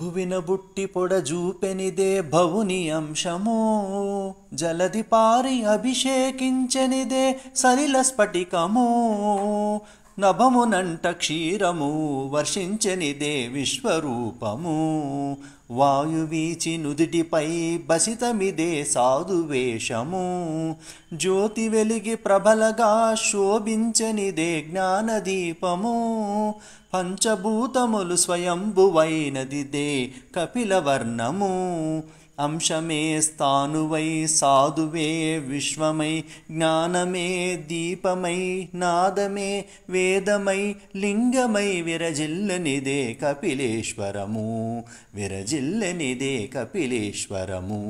భువిన బుట్టి పొడజూపెనిదే భవుని అంశము జలది పారి అభిషేకించనిదే సలిల స్ఫటికము నభమునంట క్షీరము వర్షించనిదే విశ్వరూపము వాయువీచి నుదుటిపై బసితమిదే సాధువేషము జ్యోతి వెలిగి ప్రబలగా శోభించనిదే జ్ఞానదీపము పంచభూతములు స్వయంభువైనదిదే కపిలవర్ణము అంశమే స్థానువై సాధువే విశ్వమై జ్ఞానమే దీపమై నాదమే వేదమై లింగమై విరజిల్లనిదే కపిలేశ్వరము విరజి జిల్లెనిదే కపిలేశ్వరము